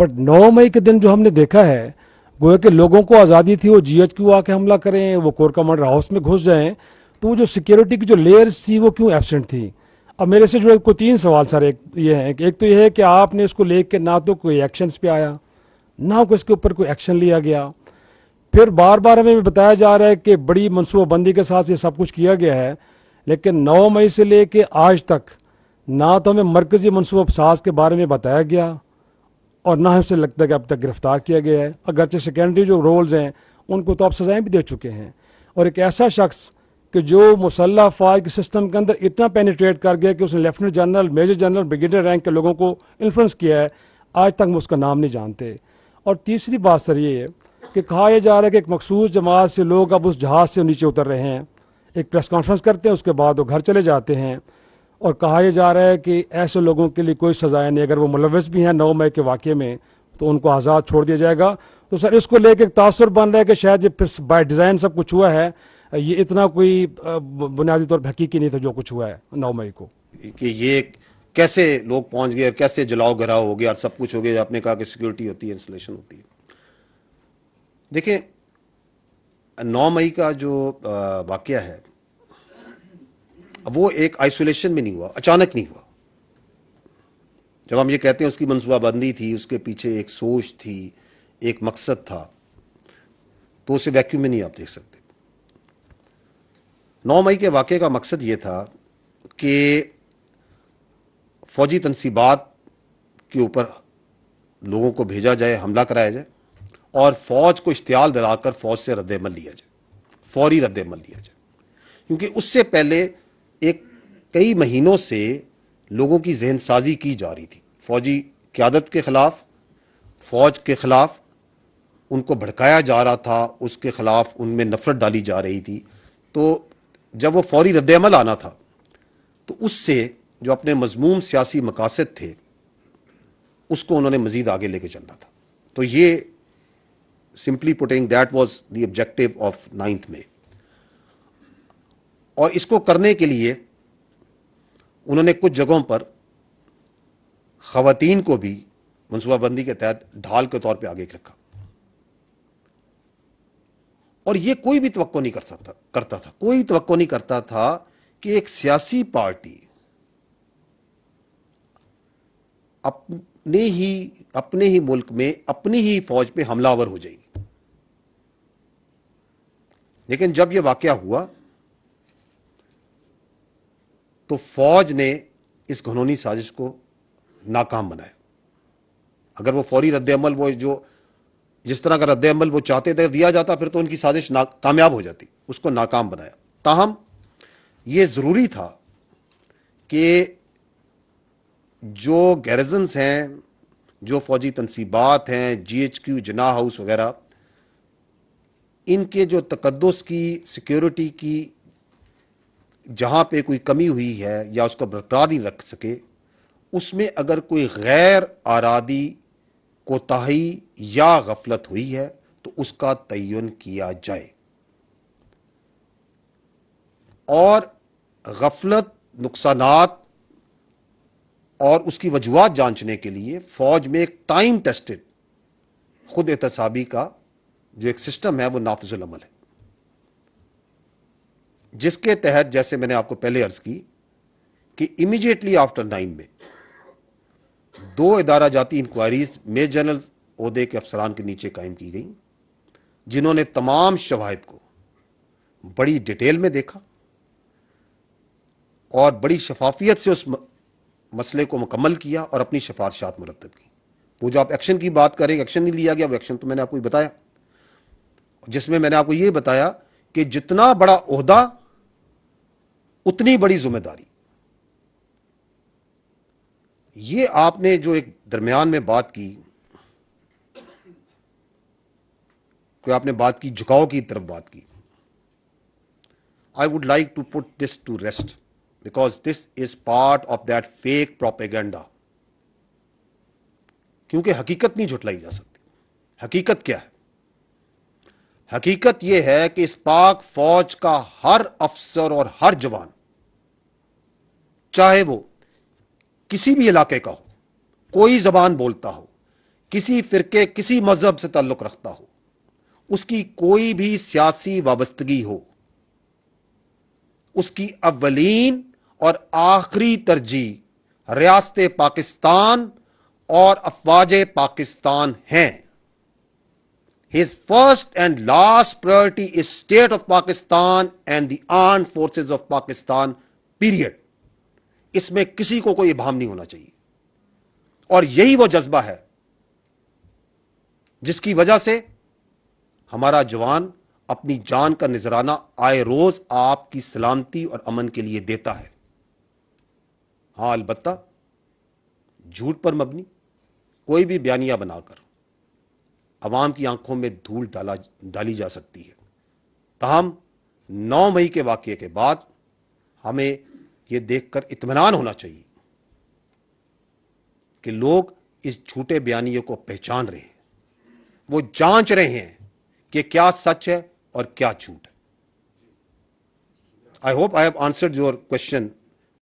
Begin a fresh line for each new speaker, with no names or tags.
But नौ मई के दिन जो हमने देखा है गोया के लोगों को आज़ादी थी वो जी एच क्यू आके हमला करें वो कोर कमांडर हाउस में घुस जाएं तो वो जो सिक्योरिटी की जो लेयर्स थी वो क्यों एबसेंट थी अब मेरे से जो है कोई तीन सवाल सर एक ये हैं एक तो ये है कि आपने इसको लेके ना तो कोई एक्शंस पे आया ना कोई इसके ऊपर कोई एक्शन लिया गया फिर बार बार हमें बताया जा रहा है कि बड़ी मनसूबाबंदी के साथ ये सब कुछ किया गया है लेकिन नौ मई से लेके आज तक ना तो हमें मरकजी मनसूबा साज के बारे में बताया गया और ना ही उसे लगता कि अब तक गिरफ्तार किया गया है अगरचे सेकेंडरी जो रोल्स हैं उनको तो आप सज़ाएं भी दे चुके हैं और एक ऐसा शख्स कि जो मुसल्ह फ़ौज के सिस्टम के अंदर इतना पेनिट्रेट कर गया कि उसने lieutenant general major general brigadier rank के लोगों को इन्फ्लुंस किया है आज तक हम उसका नाम नहीं जानते और तीसरी बात सर ये है कि कहा यह जा रहा है कि एक मखसूस जमात से लोग अब उस जहाज़ से नीचे उतर रहे हैं एक प्रेस कॉन्फ्रेंस करते हैं उसके बाद वो घर चले जाते हैं और कहा यह जा रहा है कि ऐसे लोगों के लिए कोई सजाएं नहीं अगर वो मुलवस भी हैं नौ मई के वाक़े में तो उनको आज़ाद छोड़ दिया जाएगा तो सर इसको लेकर एक तासर बन रहा है कि शायद ये बाई डिज़ाइन सब कुछ हुआ है ये इतना कोई बुनियादी तौर पर हकीकी नहीं था जो कुछ हुआ है नौ मई को
कि ये कैसे लोग पहुंच गए कैसे जलाओ घराव हो गया और सब कुछ हो गया आपने कहा कि सिक्योरिटी होती है इंस्टॉलेशन होती है देखें नौ मई का जो वाक्य है वो एक आइसोलेशन में नहीं हुआ अचानक नहीं हुआ जब हम ये कहते हैं उसकी मनसूबाबंदी थी उसके पीछे एक सोच थी एक मकसद था तो उसे वैक्यूम में नहीं आप देख सकते नौ मई के वाक़े का मकसद ये था कि फौजी तनसीबात के ऊपर लोगों को भेजा जाए हमला कराया जाए और फौज को इश्तियाल दिलाकर फौज से रद्दमल लिया जाए फौरी रद्दमल लिया जाए क्योंकि उससे पहले एक कई महीनों से लोगों की जहन साजी की जा रही थी फौजी क्यादत के ख़िलाफ़ फ़ौज के ख़िलाफ़ उनको भड़काया जा रहा था उसके ख़िलाफ़ उनमें नफ़रत डाली जा रही थी तो जब वो फौरी रद्दमल आना था तो उससे जो अपने मजमूम सियासी मकासद थे उसको उन्होंने मज़ीद आगे लेके चलना था तो ये simply putting that was the objective of ninth में और इसको करने के लिए उन्होंने कुछ जगहों पर खातन को भी मनसूबाबंदी के तहत ढाल के तौर पर आगे रखा और ये कोई भी तो नहीं कर सकता करता था कोई तो नहीं करता था कि एक सियासी पार्टी अपने ही अपने ही मुल्क में अपनी ही फौज पे हमलावर हो जाएगी लेकिन जब यह वाक्य हुआ तो फौज ने इस घनौनी साजिश को नाकाम बनाया अगर वो फौरी रद्दमल वो जो जिस तरह का रद्दमल वो चाहते थे दिया जाता फिर तो उनकी साजिश ना कामयाब हो जाती उसको नाकाम बनाया ताहम ये ज़रूरी था कि जो गैरजन्स हैं जो फौजी तनसीबात हैं G H Q Jinnah House वगैरह इनके जो तकदस की सिक्योरिटी की जहाँ पे कोई कमी हुई है या उसको बरकरार नहीं रख सके उसमें अगर कोई गैर आरादी कोताही या गफलत हुई है तो उसका तयन किया जाए और गफलत नुकसान और उसकी वजूहत जांचने के लिए फौज में एक टाइम टेस्टेड खुद एहतसाबी का जो एक सिस्टम है वो नाफजुलमल है जिसके तहत जैसे मैंने आपको पहले अर्ज की कि इमीडिएटली आफ्टर नाइन में दो इदारा जाती इंक्वायरीज मेजर जनरल उहदे के अफसरान के नीचे कायम की गई जिन्होंने तमाम शवाहद को बड़ी डिटेल में देखा और बड़ी शफाफियत से उस मसले को मुकम्मल किया और अपनी सिफारशात मुरतब की वो जो आप एक्शन की बात करें एक्शन नहीं लिया गया वो एक्शन तो मैंने आपको बताया जिसमें मैंने आपको ये बताया कि जितना बड़ा अहदा उतनी बड़ी जिम्मेदारी ये आपने जो एक दरमियान में बात की कोई आपने बात की झुकाव की तरफ बात की I would like to put this to rest because this is part of that fake propaganda क्योंकि हकीकत नहीं झुटलाई जा सकती हकीकत क्या है हकीकत यह है कि इस पाक फौज का हर अफसर और हर जवान चाहे वो किसी भी इलाके का हो कोई जबान बोलता हो किसी फिरके किसी मजहब से ताल्लुक़ रखता हो उसकी कोई भी सियासी वाबस्तगी हो उसकी अवलीन और आखिरी तरजीह रियासत पाकिस्तान और अफवाज पाकिस्तान हैं His first and last priority is state of Pakistan and the armed forces of Pakistan period. इसमें किसी को कोई इबाम नहीं होना चाहिए और यही वो जज्बा है जिसकी वजह से हमारा जवान अपनी जान का निजराना आए रोज आपकी सलामती और अमन के लिए देता है हाँ अलबत्ता झूठ पर मबनी कोई भी बयानिया बनाकर आवाम की आंखों में धूल डाला डाली जा सकती है तहम नौ मई के वाक्य के बाद हमें ये देख कर इतमान होना चाहिए कि लोग इस झूठे बयानियों को पहचान रहे हैं वो जांच रहे हैं कि क्या सच है और क्या झूठ है I hope I have answered your question